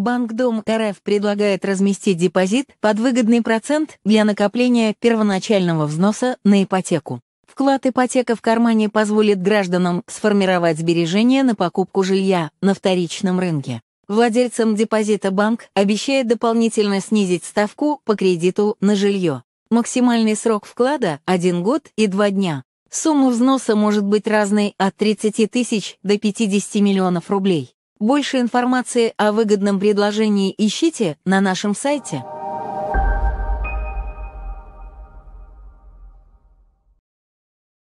Банк Дом РФ предлагает разместить депозит под выгодный процент для накопления первоначального взноса на ипотеку. Вклад ипотека в кармане позволит гражданам сформировать сбережения на покупку жилья на вторичном рынке. Владельцам депозита банк обещает дополнительно снизить ставку по кредиту на жилье. Максимальный срок вклада – 1 год и 2 дня. Сумма взноса может быть разной от 30 тысяч до 50 миллионов рублей. Больше информации о выгодном предложении ищите на нашем сайте.